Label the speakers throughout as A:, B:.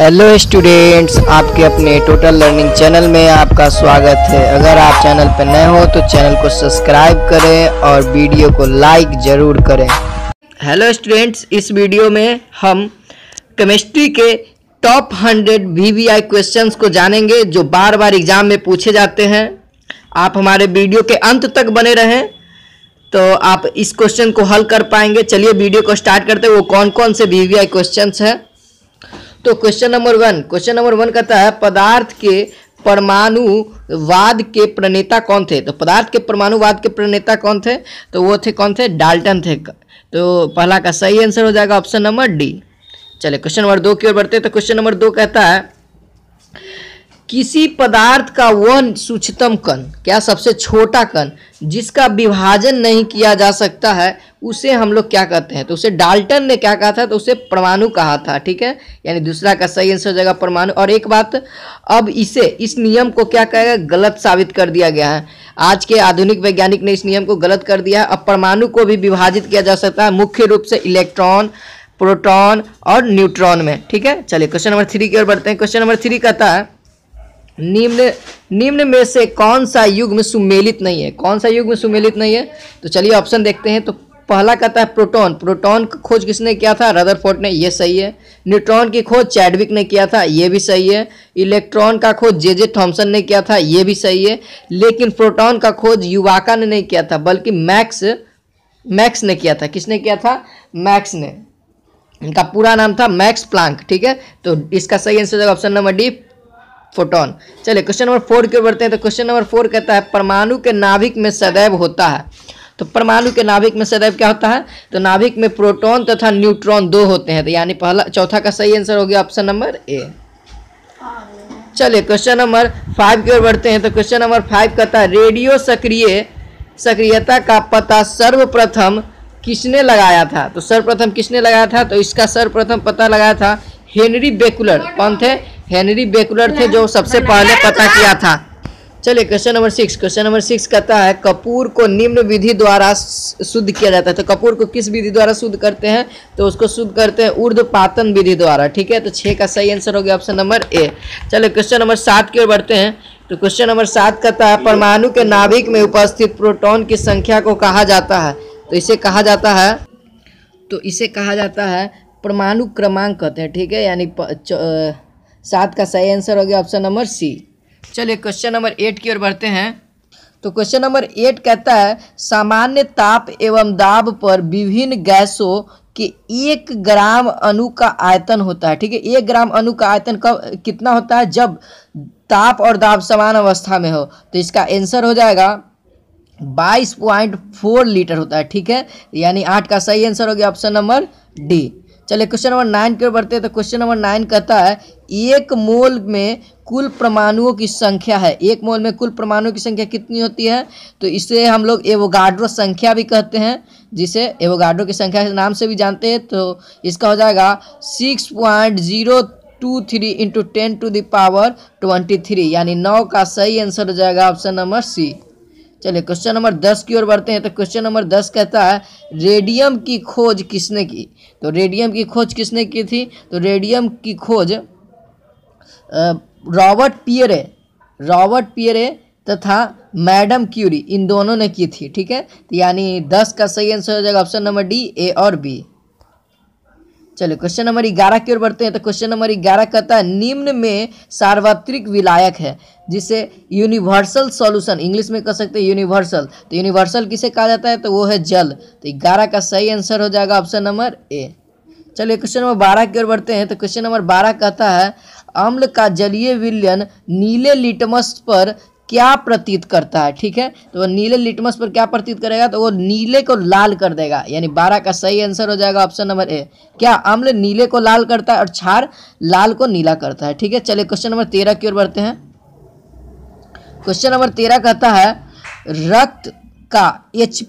A: hello students आपके अपने total learning channel में आपका स्वागत है अगर आप चैनल पर नए हो तो चैनल को सब्सक्राइब करें और वीडियो को लाइक ज़रूर करें हेलो स्टूडेंट्स इस वीडियो में हम केमिस्ट्री के top hundred V V I question को जानेंगे जो बार बार एग्जाम में पूछे जाते हैं आप हमारे वीडियो के अंत तक बने रहें तो आप इस क्वेश्चन को हल कर पाएंगे चलिए वीडियो को स्टार्ट करते हैं वो कौन कौन से वी वी आई क्वेश्चन हैं तो question number one question number one कहता है पदार्थ के परमाणुवाद के प्रणेता कौन थे तो पदार्थ के परमाणुवाद के प्रणेता कौन थे तो वो थे कौन थे डाल्टन थे तो पहला का सही आंसर हो जाएगा ऑप्शन नंबर डी चले क्वेश्चन नंबर दो की ओर बढ़ते तो क्वेश्चन नंबर दो कहता है किसी पदार्थ का वह सूक्ष्मतम कण क्या सबसे छोटा कण जिसका विभाजन नहीं किया जा सकता है उसे हम लोग क्या कहते हैं तो उसे डाल्टन ने क्या कहा था तो उसे परमाणु कहा था ठीक है यानी दूसरा का सही आंसर हो जाएगा परमाणु और एक बात अब इसे इस नियम को क्या कहेगा गलत साबित कर दिया गया है आज के आधुनिक वैज्ञानिक ने इस नियम को गलत कर दिया है अब परमाणु को भी विभाजित किया जा सकता है मुख्य रूप से इलेक्ट्रॉन प्रोटॉन और न्यूट्रॉन में ठीक है चलिए क्वेश्चन नंबर थ्री की ओर बढ़ते हैं क्वेश्चन नंबर थ्री कहता है निम्न निम्न में से कौन सा युग में सुमेलित नहीं है कौन सा युग में सुमेलित नहीं है तो चलिए ऑप्शन देखते हैं तो पहला कहता है प्रोटॉन प्रोटॉन की खोज किसने किया था रदरफोर्ड ने ये सही है न्यूट्रॉन की खोज चैडविक ने किया था ये भी सही है इलेक्ट्रॉन का खोज जे जे थॉम्सन ने किया था ये भी सही है लेकिन प्रोटॉन का खोज युवाका ने नहीं किया था बल्कि मैक्स मैक्स ने किया था किसने किया था मैक्स ने इनका पूरा नाम था मैक्स प्लांक ठीक है तो इसका सही answer option number D photon चलिए क्वेश्चन नंबर फोर की ओर बढ़ते हैं तो क्वेश्चन नंबर फोर कहता है परमाणु के नाभिक में सदैव होता है तो परमाणु के नाभिक में सदैव क्या होता है तो नाभिक में प्रोटॉन तथा न्यूट्रॉन दो होते हैं तो यानी पहला चौथा का सही आंसर हो गया ऑप्शन नंबर ए चलिए क्वेश्चन नंबर फाइव की ओर बढ़ते हैं तो क्वेश्चन नंबर फाइव कहता है रेडियो सक्रिय सक्रियता का पता सर्वप्रथम किसने लगाया था तो सर्वप्रथम किसने लगाया था तो इसका सर्वप्रथम पता लगाया था हेनरी बेकुलर कौन थे हेनरी बेकुलर थे जो सबसे पहले पता तो किया था चलिए question number six question number six कहता है कपूर को निम्न विधि द्वारा शुद्ध किया जाता है तो कपूर को किस विधि द्वारा शुद्ध करते हैं तो उसको शुद्ध करते हैं उर्ध पातन विधि द्वारा ठीक है तो छः का सही आंसर हो गया ऑप्शन नंबर ए चलिए क्वेश्चन नंबर सात की ओर बढ़ते हैं तो क्वेश्चन नंबर सात कहता है परमाणु के नाभिक में उपस्थित प्रोटोन की संख्या को कहा जाता है तो इसे कहा जाता है तो इसे कहा जाता है परमाणु क्रमांक कहते हैं ठीक है यानी सात का सही आंसर हो गया ऑप्शन नंबर सी चलिए क्वेश्चन नंबर एट की ओर बढ़ते हैं तो क्वेश्चन नंबर एट कहता है सामान्य ताप एवं दाब पर विभिन्न गैसों के एक ग्राम अणु का आयतन होता है ठीक है एक ग्राम अणु का आयतन कब कितना होता है जब ताप और दाब समान अवस्था में हो तो इसका आंसर हो जाएगा बाईस पॉइंट फोर लीटर होता है ठीक है यानी आठ का सही आंसर हो गया ऑप्शन नंबर डी चलिए क्वेश्चन नंबर नाइन की ओर बढ़ते हैं तो क्वेश्चन नंबर नाइन कहता है एक मोल में कुल परमाणुओं की संख्या है एक मोल में कुल परमाणुओं की संख्या कितनी होती है तो इसे हम लोग एवोगाड्रो संख्या भी कहते हैं जिसे एवोगाड्रो की संख्या के नाम से भी जानते हैं तो इसका हो जाएगा six point zero two three into ten to the power twenty three यानी नौ का सही आंसर हो जाएगा ऑप्शन नंबर सी चलिए क्वेश्चन नंबर दस की ओर बढ़ते हैं तो क्वेश्चन नंबर दस कहता है रेडियम की खोज किसने की तो रेडियम की खोज किसने की थी तो रेडियम की खोज रॉबर्ट पियरे रॉबर्ट पियरे तथा मैडम क्यूरी इन दोनों ने की थी ठीक है तो यानी दस का सही आंसर हो जाएगा ऑप्शन नंबर डी ए और बी चलो क्वेश्चन नंबर ग्यारह की ओर बढ़ते हैं तो क्वेश्चन नंबर ग्यारह कहता है निम्न में सार्वत्रिक विलायक है जिसे यूनिवर्सल सॉल्यूशन इंग्लिश में कह सकते हैं यूनिवर्सल तो यूनिवर्सल किसे कहा जाता है तो वो है जल तो ग्यारह का सही आंसर हो जाएगा ऑप्शन नंबर ए चलिए क्वेश्चन नंबर बारह की ओर बढ़ते हैं तो क्वेश्चन नंबर बारह कहता है अम्ल का जलीय विलयन नीले लिटमस पर क्या प्रतीत करता है ठीक है तो वो नीले लिटमस पर क्या प्रतीत करेगा तो वो नीले को लाल कर देगा यानी बारह का सही आंसर हो जाएगा ऑप्शन नंबर ए क्या अम्ल नीले को लाल करता है और छार लाल को नीला करता है ठीक है चलिए क्वेश्चन नंबर तेरह की ओर बढ़ते हैं क्वेश्चन नंबर तेरह कहता है रक्त का एच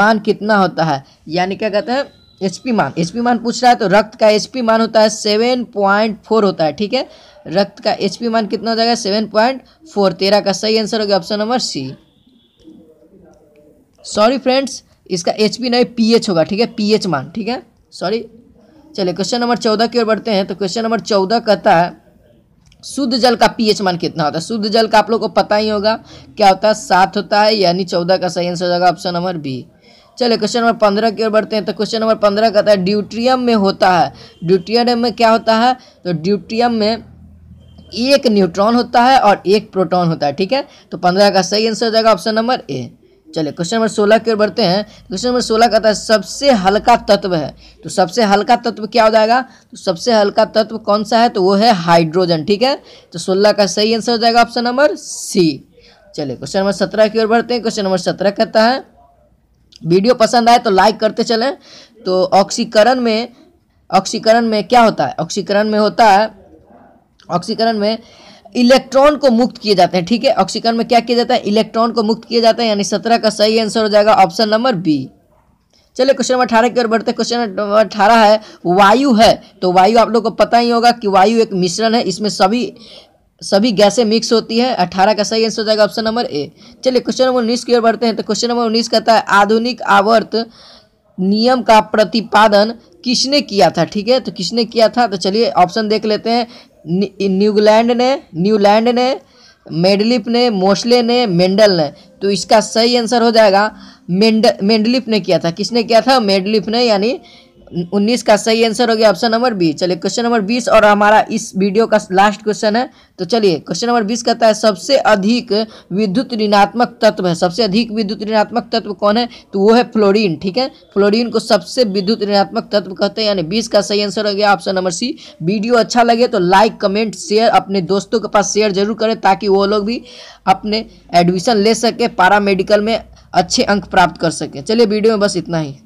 A: मान कितना होता है यानी क्या कहते हैं एच पी मान एच पी मान पूछ रहा है तो रक्त का एच पी मान होता है सेवन पॉइंट फोर होता है ठीक है रक्त का एच पी मान कितना हो जाएगा सेवन पॉइंट फोर तेरह का सही आंसर हो गया option number C sorry friends इसका एच पी नहीं पी एच होगा ठीक है पी एच मान ठीक है सॉरी चलिए क्वेश्चन नंबर चौदह की ओर बढ़ते हैं तो क्वेश्चन नंबर चौदह कहता है शुद्ध जल का पीएच मान कितना होता है शुद्ध जल का आप लोग को पता ही होगा क्या होता है सात होता है यानी चौदह का सही आंसर हो जाएगा ऑप्शन नंबर बी चलिए क्वेश्चन नंबर पंद्रह की ओर बढ़ते हैं तो क्वेश्चन नंबर पंद्रह कहता है ड्यूट्रियम में होता है ड्यूट्रियम में क्या होता है तो ड्यूट्रियम में एक न्यूट्रॉन होता है और एक प्रोटॉन होता है ठीक है तो पंद्रह का सही आंसर हो जाएगा ऑप्शन नंबर ए चलिए क्वेश्चन नंबर सोलह की ओर बढ़ते हैं क्वेश्चन नंबर सोलह कहता है सबसे हल्का तत्व है तो सबसे हल्का तत्व क्या हो जाएगा तो सबसे हल्का तत्व कौन सा है तो वो है हाइड्रोजन ठीक है तो सोलह का सही आंसर हो जाएगा ऑप्शन नंबर सी चलिए क्वेश्चन नंबर सत्रह की ओर बढ़ते हैं क्वेश्चन नंबर सत्रह कहता है वीडियो पसंद आए तो लाइक करते चलें तो ऑक्सीकरण में ऑक्सीकरण में क्या होता है ऑक्सीकरण में होता है ऑक्सीकरण में इलेक्ट्रॉन को मुक्त किए जाते हैं ठीक है ऑक्सीकरण में क्या किया जाता है इलेक्ट्रॉन को मुक्त किया जाता है यानी सत्रह का सही आंसर हो जाएगा ऑप्शन नंबर बी चलिए क्वेश्चन नंबर अठारह की ओर बढ़ते क्वेश्चन नंबर अठारह है वायु है तो वायु आप लोग को पता ही होगा कि वायु एक मिश्रण है इसमें सभी सभी गैसें मिक्स होती है अठारह का सही आंसर हो जाएगा ऑप्शन नंबर ए चलिए क्वेश्चन नंबर उन्नीस की ओर बढ़ते हैं तो क्वेश्चन नंबर उन्नीस कहता है आधुनिक आवर्त नियम का प्रतिपादन किसने किया था ठीक है तो किसने किया था तो चलिए ऑप्शन देख लेते हैं न्यूगलैंड ने न्यूलैंड ने मेडलिप ने मोस्ले ने मेंडल ने तो इसका सही आंसर हो जाएगा मेंड मेंडलिप ने किया था किसने किया था मेडलिप ने यानी उन्नीस का सही आंसर हो गया ऑप्शन नंबर बी चलिए क्वेश्चन नंबर बीस और हमारा इस वीडियो का लास्ट क्वेश्चन है तो चलिए क्वेश्चन नंबर बीस कहता है सबसे अधिक विद्युत ऋणात्मक तत्व है सबसे अधिक विद्युत ऋणात्मक तत्व कौन है तो वो है फ्लोरीन ठीक है फ्लोरीन को सबसे विद्युत ऋणात्मक तत्व कहते हैं यानी बीस का सही आंसर हो गया ऑप्शन नंबर सी वीडियो अच्छा लगे तो लाइक कमेंट शेयर अपने दोस्तों के पास शेयर जरूर करें ताकि वो लोग भी अपने एडमिशन ले सके पारा मेडिकल में अच्छे अंक प्राप्त कर सकें चलिए वीडियो में बस इतना ही